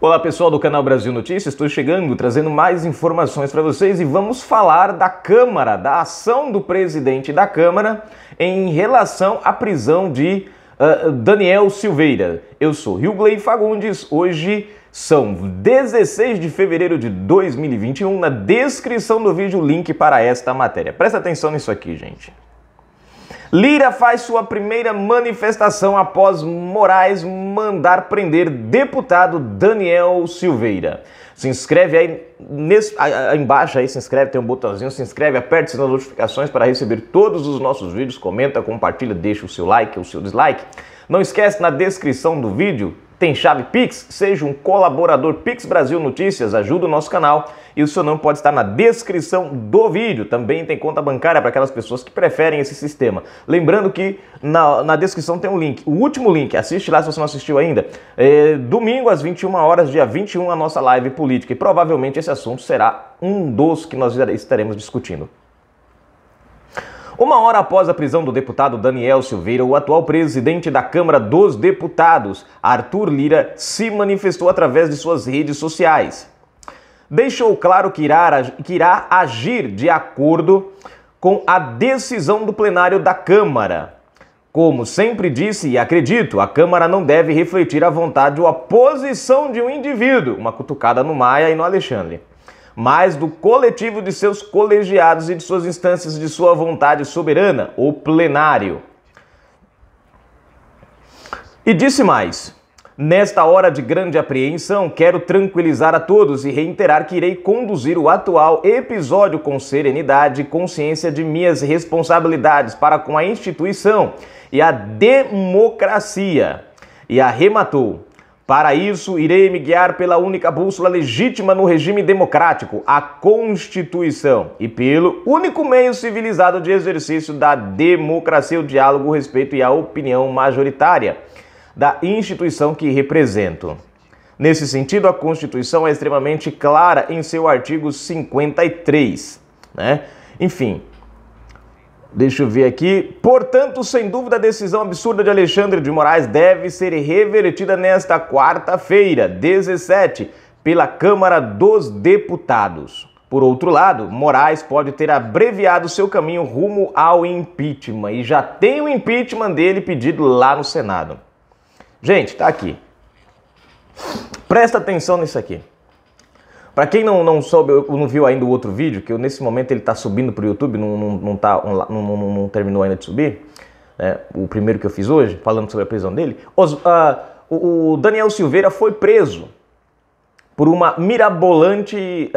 Olá pessoal do canal Brasil Notícias, estou chegando trazendo mais informações para vocês e vamos falar da Câmara, da ação do presidente da Câmara em relação à prisão de uh, Daniel Silveira. Eu sou Rio Fagundes, hoje são 16 de fevereiro de 2021. Na descrição do vídeo, o link para esta matéria. Presta atenção nisso aqui, gente. Lira faz sua primeira manifestação após Moraes mandar prender deputado Daniel Silveira. Se inscreve aí, nesse, aí, aí embaixo aí, se inscreve, tem um botãozinho, se inscreve, aperte as notificações para receber todos os nossos vídeos, comenta, compartilha, deixa o seu like, o seu dislike. Não esquece na descrição do vídeo tem chave Pix? Seja um colaborador Pix Brasil Notícias, ajuda o nosso canal e o seu nome pode estar na descrição do vídeo. Também tem conta bancária para aquelas pessoas que preferem esse sistema. Lembrando que na, na descrição tem um link, o último link, assiste lá se você não assistiu ainda. É, domingo às 21 horas, dia 21, a nossa live política e provavelmente esse assunto será um dos que nós estaremos discutindo. Uma hora após a prisão do deputado Daniel Silveira, o atual presidente da Câmara dos Deputados, Arthur Lira, se manifestou através de suas redes sociais. Deixou claro que irá, que irá agir de acordo com a decisão do plenário da Câmara. Como sempre disse e acredito, a Câmara não deve refletir a vontade ou a posição de um indivíduo. Uma cutucada no Maia e no Alexandre mas do coletivo de seus colegiados e de suas instâncias de sua vontade soberana, o plenário. E disse mais: Nesta hora de grande apreensão, quero tranquilizar a todos e reiterar que irei conduzir o atual episódio com serenidade e consciência de minhas responsabilidades para com a instituição e a democracia. E arrematou. Para isso, irei me guiar pela única bússola legítima no regime democrático, a Constituição, e pelo único meio civilizado de exercício da democracia, o diálogo, o respeito e a opinião majoritária da instituição que represento. Nesse sentido, a Constituição é extremamente clara em seu artigo 53. Né? Enfim, Deixa eu ver aqui. Portanto, sem dúvida, a decisão absurda de Alexandre de Moraes deve ser revertida nesta quarta-feira, 17, pela Câmara dos Deputados. Por outro lado, Moraes pode ter abreviado seu caminho rumo ao impeachment e já tem o impeachment dele pedido lá no Senado. Gente, tá aqui. Presta atenção nisso aqui. Para quem não, não soube, ou não viu ainda o outro vídeo, que eu, nesse momento ele está subindo para o YouTube, não, não, não, tá, não, não, não, terminou ainda de subir, né? o primeiro que eu fiz hoje, falando sobre a prisão dele, Os, uh, ah, o, Daniel Silveira foi preso por uma mirabolante.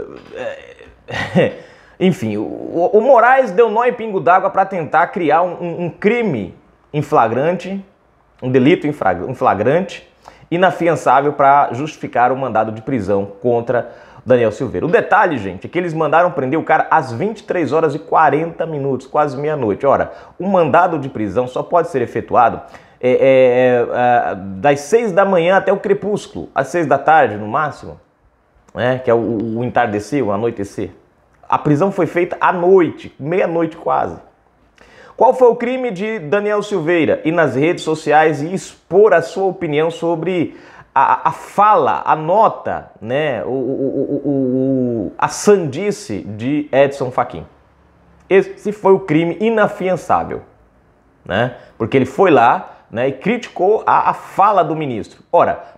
Uh, enfim, o, o, Moraes deu nó e pingo d'água para tentar criar um, um crime em flagrante, um delito em flagrante inafiançável para justificar o mandado de prisão contra Daniel Silveira. O detalhe, gente, é que eles mandaram prender o cara às 23 horas e 40 minutos, quase meia-noite. Ora, o mandado de prisão só pode ser efetuado é, é, é, é das 6 da manhã até o crepúsculo, às 6 da tarde no máximo, né, que é o, o entardecer, o anoitecer. A prisão foi feita à noite, meia-noite quase. Qual foi o crime de Daniel Silveira? E nas redes sociais e expor a sua opinião sobre a, a fala, a nota, né, o, o, o, a sandice de Edson Fachin. Esse foi o crime inafiançável, né? Porque ele foi lá né, e criticou a, a fala do ministro. Ora,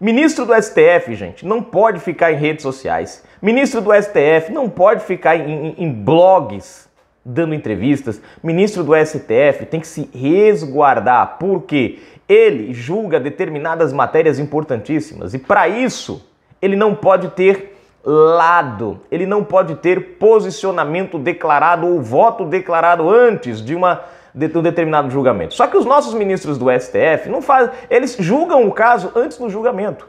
Ministro do STF, gente, não pode ficar em redes sociais. Ministro do STF não pode ficar em, em, em blogs dando entrevistas, ministro do STF tem que se resguardar, porque ele julga determinadas matérias importantíssimas e para isso ele não pode ter lado, ele não pode ter posicionamento declarado ou voto declarado antes de uma de um determinado julgamento. Só que os nossos ministros do STF não fazem, eles julgam o caso antes do julgamento.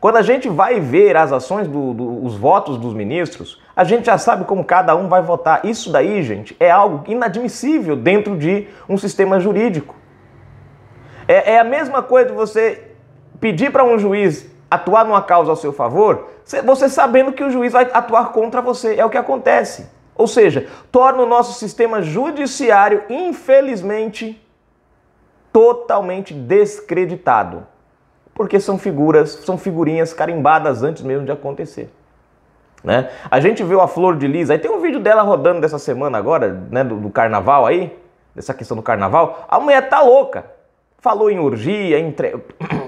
Quando a gente vai ver as ações, do, do, os votos dos ministros, a gente já sabe como cada um vai votar. Isso daí, gente, é algo inadmissível dentro de um sistema jurídico. É, é a mesma coisa de você pedir para um juiz atuar numa causa ao seu favor, você sabendo que o juiz vai atuar contra você. É o que acontece. Ou seja, torna o nosso sistema judiciário, infelizmente, totalmente descreditado porque são figuras, são figurinhas carimbadas antes mesmo de acontecer. Né? A gente viu a Flor de Lis, aí tem um vídeo dela rodando dessa semana agora, né, do, do carnaval aí, dessa questão do carnaval. A mulher tá louca. Falou em orgia, em tre...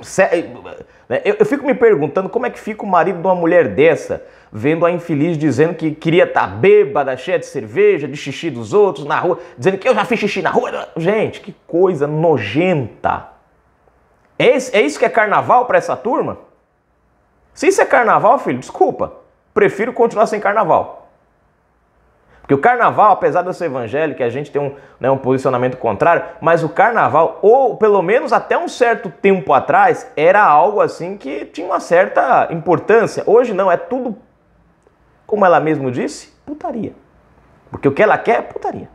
Né? eu, eu fico me perguntando como é que fica o marido de uma mulher dessa, vendo a infeliz dizendo que queria estar tá bêbada, cheia de cerveja, de xixi dos outros na rua, dizendo que eu já fiz xixi na rua. Gente, que coisa nojenta. É, é isso que é carnaval para essa turma? Se isso é carnaval, filho, desculpa. Prefiro continuar sem carnaval. Porque o carnaval, apesar de eu ser evangélico, a gente tem um, né, um posicionamento contrário, mas o carnaval, ou pelo menos até um certo tempo atrás, era algo assim que tinha uma certa importância. Hoje não, é tudo, como ela mesmo disse, putaria. Porque o que ela quer é putaria.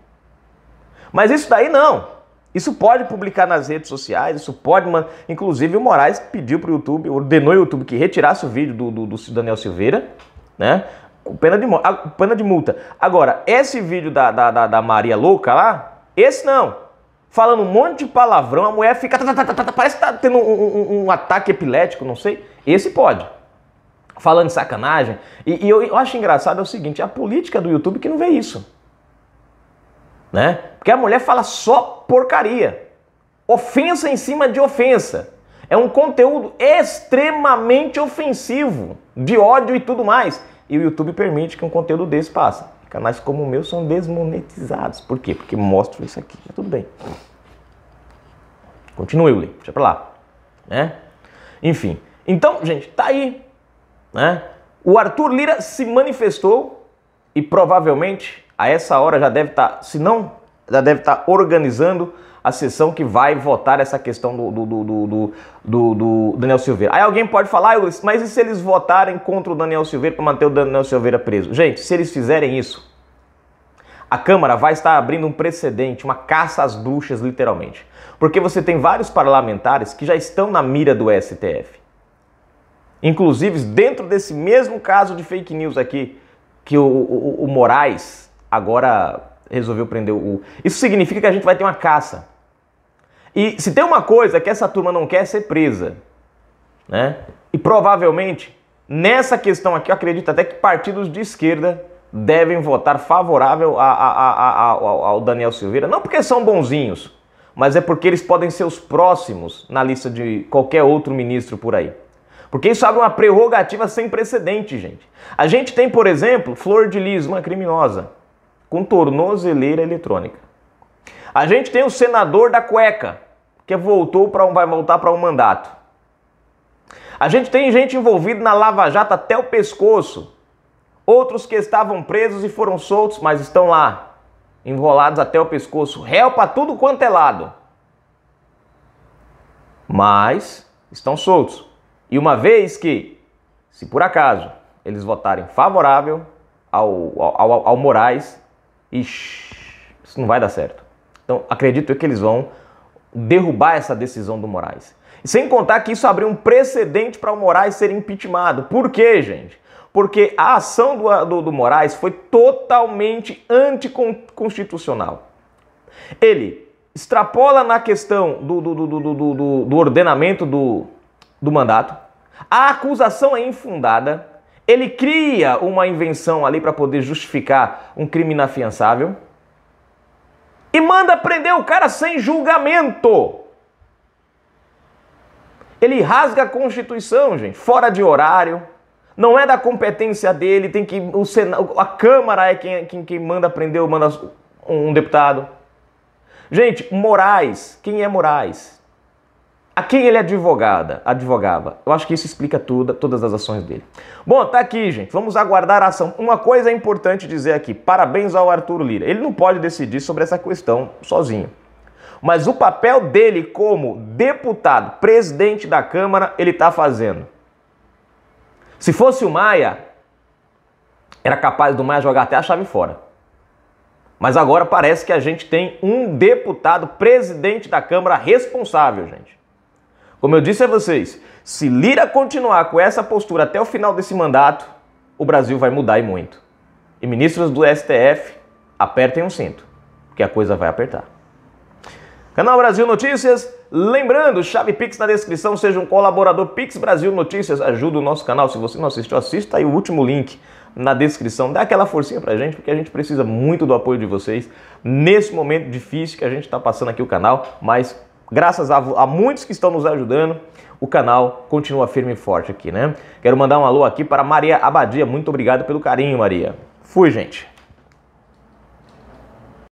Mas isso daí não. Isso pode publicar nas redes sociais, isso pode. Man... Inclusive, o Moraes pediu para o YouTube, ordenou o YouTube que retirasse o vídeo do, do, do Daniel Silveira, né? Com pena de, ah, pena de multa. Agora, esse vídeo da, da, da, da Maria Louca lá, esse não falando um monte de palavrão, a mulher fica. Tá, tá, tá, parece que tá tendo um, um, um ataque epilético, não sei. Esse pode. Falando de sacanagem. E, e eu, eu, acho engraçado é o seguinte: é a política do YouTube que não vê isso. Né? Porque a mulher fala só porcaria. Ofensa em cima de ofensa. É um conteúdo extremamente ofensivo, de ódio e tudo mais. E o YouTube permite que um conteúdo desse passe. Canais como o meu são desmonetizados. Por quê? Porque mostro isso aqui. Tá tudo bem. Continue, Willy. Deixa pra lá. Né? Enfim. Então, gente, tá aí. Né? O Arthur Lira se manifestou e provavelmente a essa hora já deve estar, tá, se não já deve estar tá organizando a sessão que vai votar essa questão do, do, do, do, Daniel Silveira. Aí alguém pode falar, ah, mas e se eles votarem contra o Daniel Silveira para manter o Daniel Silveira preso? Gente, se eles fizerem isso, a Câmara vai estar abrindo um precedente, uma caça às bruxas, literalmente. Porque você tem vários parlamentares que já estão na mira do STF. Inclusive, dentro desse mesmo caso de fake news aqui, que o, o, o Moraes agora resolveu prender o. Isso significa que a gente vai ter uma caça. E se tem uma coisa que essa turma não quer é ser presa. Né? E provavelmente, nessa questão aqui, eu acredito até que partidos de esquerda devem votar favorável a, a, a, ao Daniel Silveira. Não porque são bonzinhos, mas é porque eles podem ser os próximos na lista de qualquer outro ministro por aí. Porque isso abre uma prerrogativa sem precedente, gente. A gente tem, por exemplo, Flor de Lis, uma criminosa, com tornozeleira eletrônica. A gente tem o senador da cueca, que voltou para um, vai voltar para um mandato. A gente tem gente envolvida na Lava Jato até o pescoço. Outros que estavam presos e foram soltos, mas estão lá, enrolados até o pescoço, réu para tudo quanto é lado. Mas estão soltos. E uma vez que, se por acaso, eles votarem favorável ao, ao, ao, ao Moraes, ixi, isso não vai dar certo. Então, acredito que eles vão derrubar essa decisão do Moraes. Sem contar que isso abriu um precedente para o Moraes ser impeachmentado. Por quê, gente? Porque a ação do, do, do Moraes foi totalmente anticonstitucional. Ele extrapola na questão do, do, do, do ordenamento do, do mandato. A acusação é infundada. Ele cria uma invenção ali para poder justificar um crime inafiançável e manda prender o cara sem julgamento. Ele rasga a Constituição, gente, fora de horário. Não é da competência dele, tem que o Senado, a Câmara é quem, quem, quem manda prender ou manda um deputado. Gente, Moraes, quem é Moraes? a quem ele advogada, advogava. Eu acho que isso explica tudo, todas as ações dele. Bom, tá aqui, gente. Vamos aguardar a ação. Uma coisa é importante dizer aqui: parabéns ao Arthur Lira. Ele não pode decidir sobre essa questão sozinho. Mas o papel dele como deputado, presidente da Câmara, ele está fazendo. Se fosse o Maia, era capaz do Maia jogar até a chave fora. Mas agora parece que a gente tem um deputado, presidente da Câmara responsável, gente. Como eu disse a vocês, se Lira continuar com essa postura até o final desse mandato, o Brasil vai mudar e muito. E ministros do STF, apertem um cinto, porque a coisa vai apertar. Canal Brasil Notícias, lembrando, chave Pix na descrição, seja um colaborador Pix Brasil Notícias, ajuda o nosso canal. Se você não assistiu, assista aí o último link na descrição. Dá aquela forcinha pra gente, porque a gente precisa muito do apoio de vocês nesse momento difícil que a gente está passando aqui o canal, mas graças a, a muitos que estão nos ajudando, o canal continua firme e forte aqui, né? Quero mandar um alô aqui para Maria Abadia. Muito obrigado pelo carinho, Maria. Fui, gente.